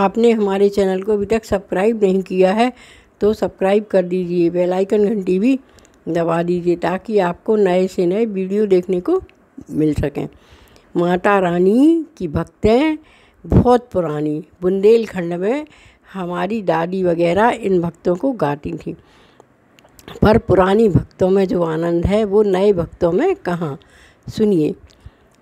आपने हमारे चैनल को अभी तक सब्सक्राइब नहीं किया है तो सब्सक्राइब कर दीजिए बेल आइकन घंटी भी दबा दीजिए ताकि आपको नए से नए वीडियो देखने को मिल सकें माता रानी की भक्तें बहुत पुरानी बुंदेलखंड में हमारी दादी वगैरह इन भक्तों को गाती थी पर पुरानी भक्तों में जो आनंद है वो नए भक्तों में कहाँ सुनिए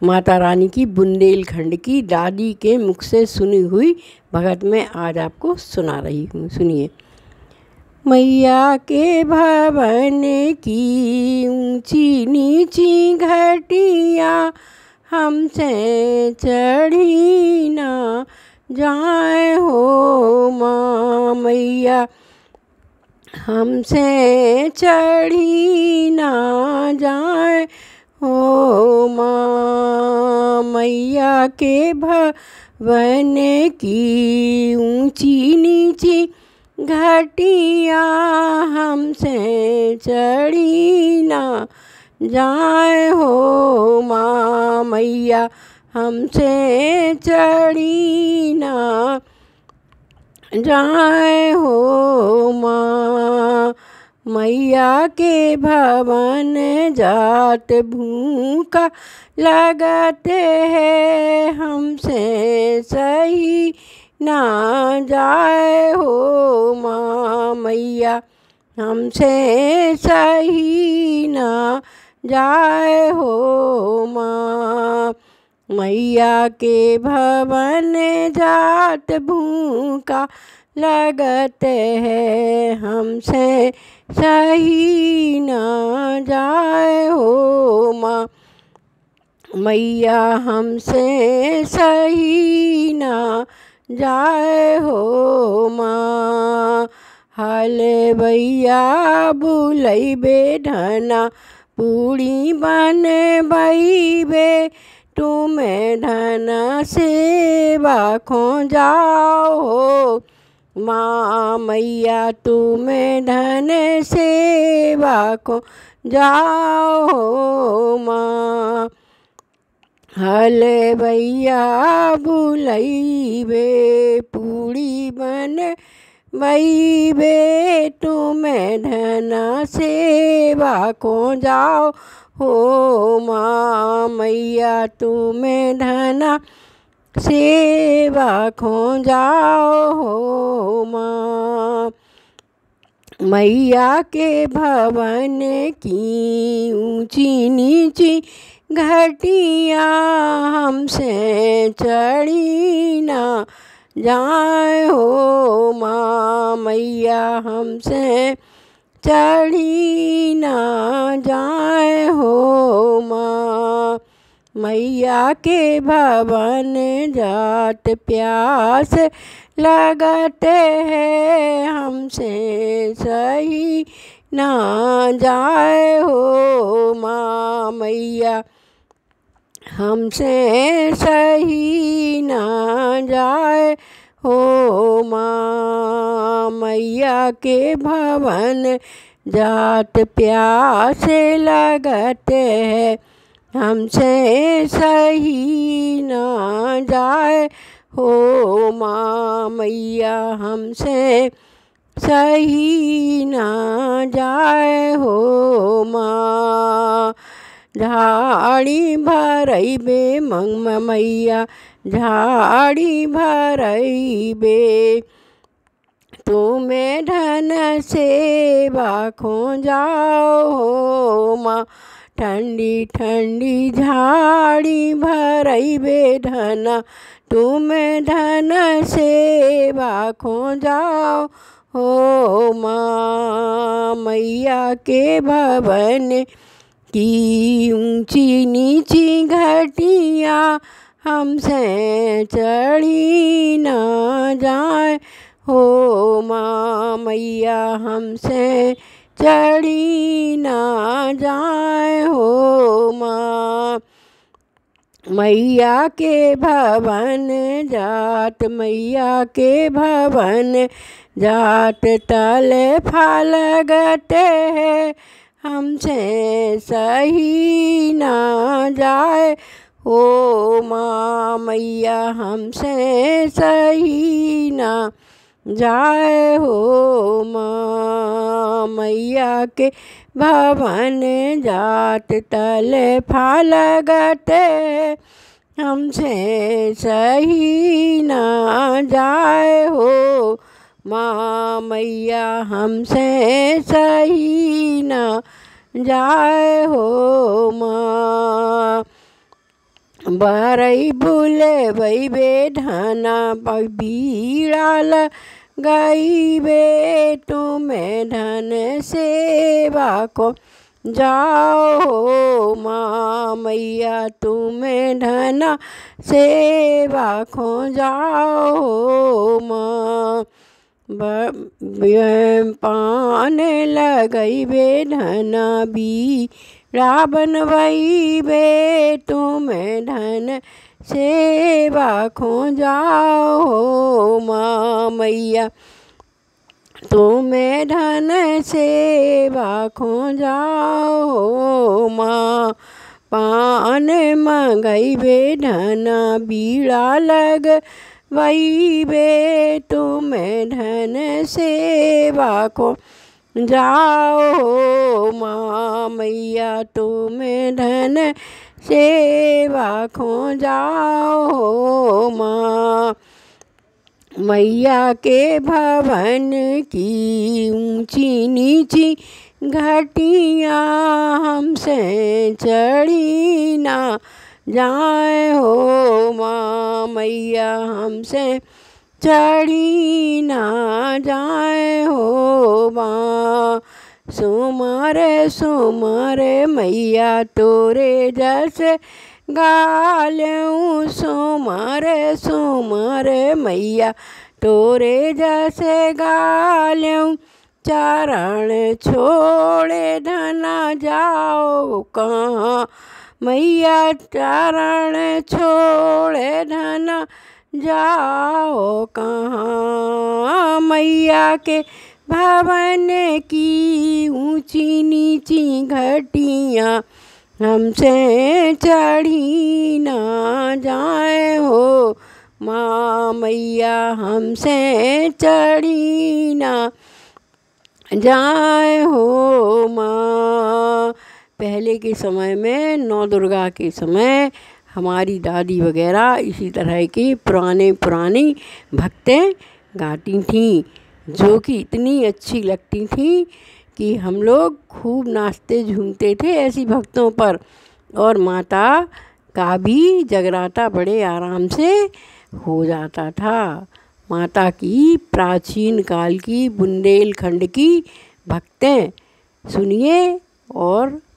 माता रानी की बुंदेलखंड की दादी के मुख से सुनी हुई भगत मैं आज आपको सुना रही हूँ सुनिए मैया के भवन की ऊंची नीची घटिया हमसे चढ़ी ना जाए हो माँ मैया हमसे चढ़ी ना जाए ओ माँ मैया के भवन की ऊंची नीची घटिया हमसे चढ़ी ना जाए हो माँ मैया हमसे चढ़ी ना जाए हो माँ मैया के भवन जात भूखा लगते हैं हमसे सही ना जाए हो माँ मैया हमसे सही ना जाए हो माँ मैया के भवन जात भूखा लगते हैं हमसे सही न जाए हो माँ मैया हमसे सही ना जाए हो माँ हले भैया बुलई बे ढना बन बई बे तुम्हें धना से बाखों जाओ हो माँ मैया तुम्हें धन सेवा को जाओ माँ हल भैया बुलैबे पूरी बन बे तुम्हें धना सेवा को जाओ हो माँ मैया तुम्हें धना सेवा खो जाओ हो माँ मैया के भवन की ऊंची नीची घटिया हमसे चढ़ी ना जाए हो माँ मैया हमसे चढ़ी ना जाए हो माँ मैया के भवन जात प्यास लगते हैं हमसे सही ना जाए हो माँ मैया हमसे सही ना जाए हो माँ मैया के भवन जात प्यास लगते हैं हमसे सही ना जाए हो माँ मैया हमसे सही ना जाए हो माँ झाड़ी भरई बे मंग मैया झाड़ी भरई बे तुम्हें धन से बाखों जाओ हो माँ ठंडी ठंडी झाड़ी भरइबे धना तुम धन सेवा खो जाओ हो माँ मैया के भवन की ऊंची नीची घटिया हमसे चढ़ी ना जाए हो माँ मैया हमसे चढ़ी ना जाए माँ मैया के भवन जात मैया के भवन जात तल फल गते है हमसे सही ना जाए ओ माँ मैया हमसे सही ना जाए हो माँ मैया के भवन जात तले फल गते हमसे सही ना जाए हो माँ मैया हमसे सही ना जाए हो माँ बारई बुले बई बेढाना बीड़ा लगाई बे तुम्हें धन सेवा को जाओ माँ मैया तुम्हें धन सेवा को जाओ माँ पान लगे बे धना बी रावण वही बे तुम धन सेवा खो जाओ माँ मैया तुम्हें धन सेवा खो जाओ माँ पान मंगई बे धना बीड़ा लग वही बे तुम्हें धन सेवा खो जाओ माँ मैया तुम धन सेवा खो जाओ माँ मैया के भवन की ऊंची नीची घटियाँ हमसे चढ़ी ना जाए हो माँ मैया हमसे चढ़ी ना जाए हो बा सुमारे सुमारे मैया तोरे जैसे गाल सुमारे सुमारे मैया तोरे जैसे गाल चरण छोड़े धना जाओ कहाँ मैया चरण छोड़े धना जाओ कहाँ मैया के भवन की ऊंची नीची घटियाँ हमसे चढ़ी ना जाए हो माँ मैया हमसे चढ़ी ना जाए हो माँ पहले के समय में नौ दुर्गा के समय हमारी दादी वगैरह इसी तरह के पुराने पुरानी भक्तें गाती थीं जो कि इतनी अच्छी लगती थीं कि हम लोग खूब नाचते झूमते थे ऐसी भक्तों पर और माता का भी जगराता बड़े आराम से हो जाता था माता की प्राचीन काल की बुंदेलखंड की भक्तें सुनिए और